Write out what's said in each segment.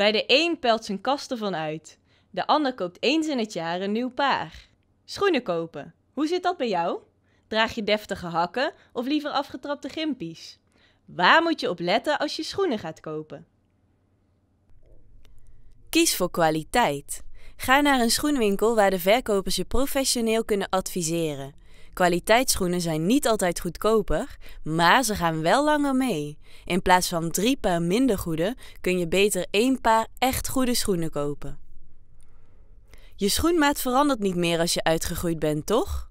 Bij de een pelt zijn kasten van uit. De ander koopt eens in het jaar een nieuw paar. Schoenen kopen. Hoe zit dat bij jou? Draag je deftige hakken of liever afgetrapte gimpies? Waar moet je op letten als je schoenen gaat kopen? Kies voor kwaliteit. Ga naar een schoenwinkel waar de verkopers je professioneel kunnen adviseren. Kwaliteitsschoenen zijn niet altijd goedkoper, maar ze gaan wel langer mee. In plaats van drie paar minder goede kun je beter één paar echt goede schoenen kopen. Je schoenmaat verandert niet meer als je uitgegroeid bent, toch?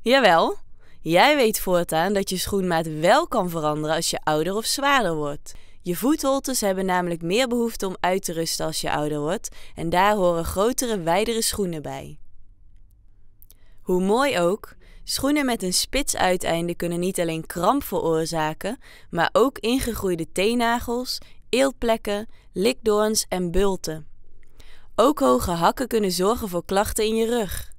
Jawel, jij weet voortaan dat je schoenmaat wel kan veranderen als je ouder of zwaarder wordt. Je voetholtes hebben namelijk meer behoefte om uit te rusten als je ouder wordt en daar horen grotere, wijdere schoenen bij. Hoe mooi ook, Schoenen met een spits uiteinde kunnen niet alleen kramp veroorzaken, maar ook ingegroeide teennagels, eeltplekken, likdoorns en bulten. Ook hoge hakken kunnen zorgen voor klachten in je rug.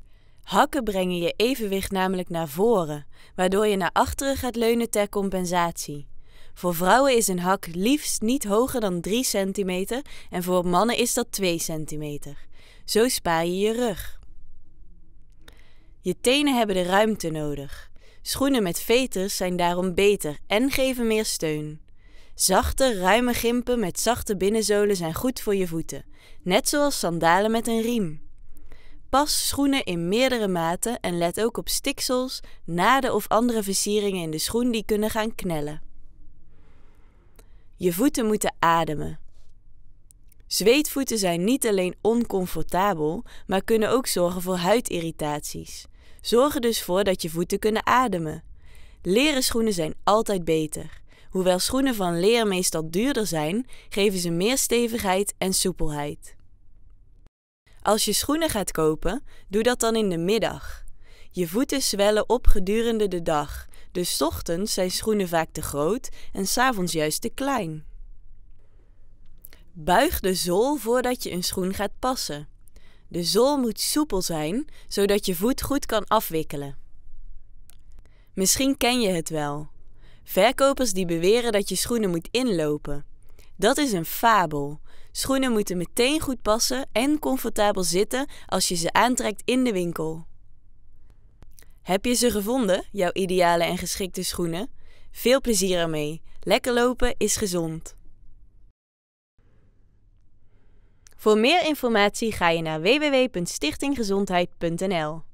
Hakken brengen je evenwicht namelijk naar voren, waardoor je naar achteren gaat leunen ter compensatie. Voor vrouwen is een hak liefst niet hoger dan 3 cm en voor mannen is dat 2 cm. Zo spaar je je rug. Je tenen hebben de ruimte nodig. Schoenen met veters zijn daarom beter en geven meer steun. Zachte, ruime gimpen met zachte binnenzolen zijn goed voor je voeten, net zoals sandalen met een riem. Pas schoenen in meerdere maten en let ook op stiksels, naden of andere versieringen in de schoen die kunnen gaan knellen. Je voeten moeten ademen. Zweetvoeten zijn niet alleen oncomfortabel, maar kunnen ook zorgen voor huidirritaties. Zorg er dus voor dat je voeten kunnen ademen. Leren schoenen zijn altijd beter. Hoewel schoenen van leer meestal duurder zijn, geven ze meer stevigheid en soepelheid. Als je schoenen gaat kopen, doe dat dan in de middag. Je voeten zwellen op gedurende de dag, dus ochtends zijn schoenen vaak te groot en s'avonds juist te klein. Buig de zool voordat je een schoen gaat passen. De zool moet soepel zijn, zodat je voet goed kan afwikkelen. Misschien ken je het wel. Verkopers die beweren dat je schoenen moet inlopen. Dat is een fabel. Schoenen moeten meteen goed passen en comfortabel zitten als je ze aantrekt in de winkel. Heb je ze gevonden, jouw ideale en geschikte schoenen? Veel plezier ermee. Lekker lopen is gezond. Voor meer informatie ga je naar www.stichtinggezondheid.nl.